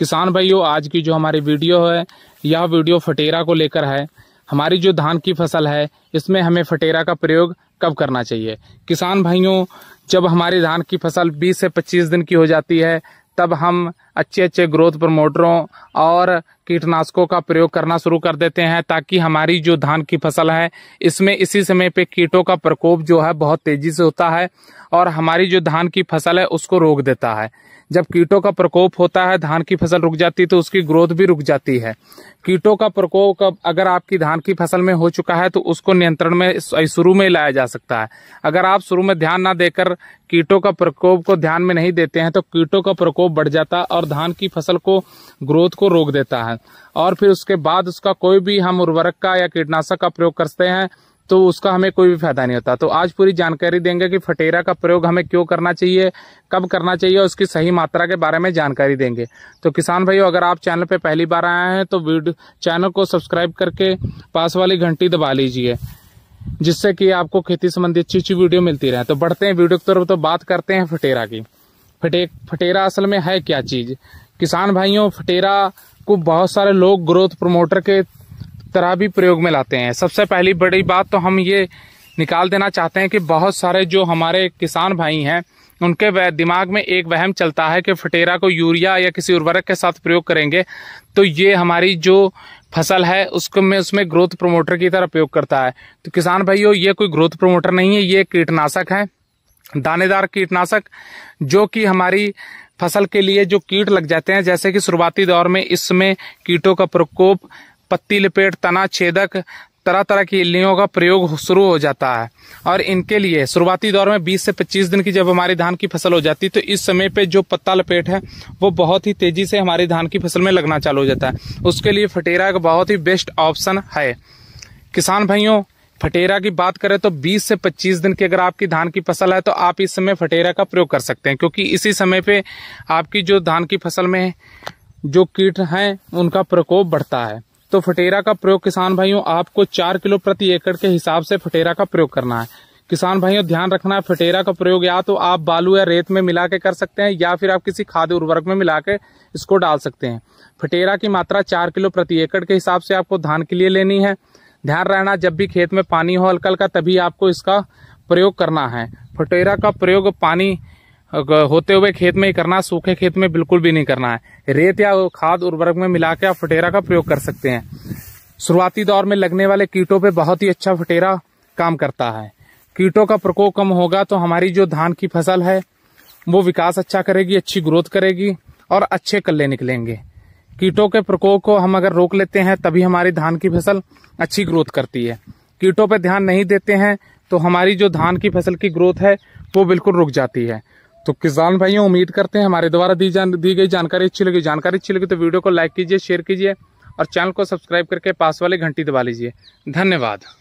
किसान भाइयों आज की जो हमारी वीडियो है यह वीडियो फटेरा को लेकर है हमारी जो धान की फसल है इसमें हमें फटेरा का प्रयोग कब करना चाहिए किसान भाइयों जब हमारी धान की फसल 20 से 25 दिन की हो जाती है तब हम अच्छे अच्छे ग्रोथ प्रमोटरों और कीटनाशकों का प्रयोग करना शुरू कर देते हैं ताकि हमारी जो धान की फसल है इसमें इसी समय पे कीटों का प्रकोप जो है बहुत तेजी से होता है और हमारी जो धान की फसल है उसको रोक देता है जब कीटों का प्रकोप होता है धान की फसल रुक जाती है तो उसकी ग्रोथ भी रुक जाती है कीटों का प्रकोप अगर आपकी धान की फसल में हो चुका है तो उसको नियंत्रण में शुरू में लाया जा सकता है अगर आप शुरू में ध्यान ना देकर कीटों का प्रकोप को ध्यान में नहीं देते हैं तो कीटों का प्रकोप बढ़ जाता और धान की फसल को ग्रोथ को रोक देता है और फिर उसके बाद उसका कोई भी हम उर्वरक का या कीटनाशक का प्रयोग करते हैं तो उसका हमें कोई भी फायदा नहीं होता तो आज पूरी जानकारी देंगे कि फटेरा का प्रयोग हमें क्यों करना चाहिए कब करना चाहिए उसकी सही मात्रा के बारे में जानकारी देंगे तो किसान भाइयों अगर आप चैनल पर पहली बार आए हैं तो वीडियो चैनल को सब्सक्राइब करके पास वाली घंटी दबा लीजिए जिससे कि आपको खेती संबंधी अच्छी अच्छी वीडियो मिलती रहे तो बढ़ते हैं वीडियो की तरफ तो बात करते हैं फटेरा की फटे फटेरा असल में है क्या चीज़ किसान भाइयों फटेरा को बहुत सारे लोग ग्रोथ प्रमोटर के तरह भी प्रयोग में लाते हैं सबसे पहली बड़ी बात तो हम ये निकाल देना चाहते हैं कि बहुत सारे जो हमारे किसान भाई हैं उनके दिमाग में एक वहम चलता है कि फटेरा को यूरिया या किसी उर्वरक के साथ प्रयोग करेंगे तो ये हमारी जो फसल है उसको में उसमें ग्रोथ प्रमोटर की तरह प्रयोग करता है तो किसान भाइयों ये कोई ग्रोथ प्रमोटर नहीं है ये कीटनाशक है दानेदार कीटनाशक जो कि हमारी फसल के लिए जो कीट लग जाते हैं जैसे कि शुरुआती दौर में इसमें कीटों का प्रकोप पत्ती लपेट तना छेदक तरह तरह की इल्लियों का प्रयोग शुरू हो जाता है और इनके लिए शुरुआती दौर में 20 से 25 दिन की जब हमारी धान की फसल हो जाती है तो इस समय पे जो पत्ता लपेट है वो बहुत ही तेजी से हमारी धान की फसल में लगना चालू हो जाता है उसके लिए फटेरा एक बहुत ही बेस्ट ऑप्शन है किसान भाइयों फटेरा की बात करें तो 20 से 25 दिन की अगर आपकी धान की फसल है तो आप इस समय फटेरा का प्रयोग कर सकते हैं क्योंकि इसी समय पे आपकी जो धान की फसल में जो कीट हैं उनका प्रकोप बढ़ता है तो फटेरा का प्रयोग किसान भाइयों आपको चार किलो प्रति एकड़ के हिसाब से फटेरा का प्रयोग करना है किसान भाइयों ध्यान रखना है फटेरा का प्रयोग या तो आप बालू या रेत में मिला के कर सकते हैं या फिर आप किसी खाद्य उर्वरक में मिला के इसको डाल सकते हैं फटेरा की मात्रा चार किलो प्रति एकड़ के हिसाब से आपको धान के लिए लेनी है ध्यान रहना जब भी खेत में पानी हो हल्का हल्का तभी आपको इसका प्रयोग करना है फटेरा का प्रयोग पानी होते हुए खेत में ही करना सूखे खेत में बिल्कुल भी नहीं करना है रेत या खाद उर्वरक में मिला के आप फटेरा का प्रयोग कर सकते हैं शुरुआती दौर में लगने वाले कीटों पर बहुत ही अच्छा फटेरा काम करता है कीटों का प्रकोप कम होगा तो हमारी जो धान की फसल है वो विकास अच्छा करेगी अच्छी ग्रोथ करेगी और अच्छे कल्ले निकलेंगे कीटों के प्रकोप को हम अगर रोक लेते हैं तभी हमारी धान की फसल अच्छी ग्रोथ करती है कीटों पर ध्यान नहीं देते हैं तो हमारी जो धान की फसल की ग्रोथ है वो बिल्कुल रुक जाती है तो किसान भाइयों उम्मीद करते हैं हमारे द्वारा दी जान दी गई जानकारी अच्छी लगी जानकारी अच्छी लगी तो वीडियो को लाइक कीजिए शेयर कीजिए और चैनल को सब्सक्राइब करके पास वाले घंटी दबा लीजिए धन्यवाद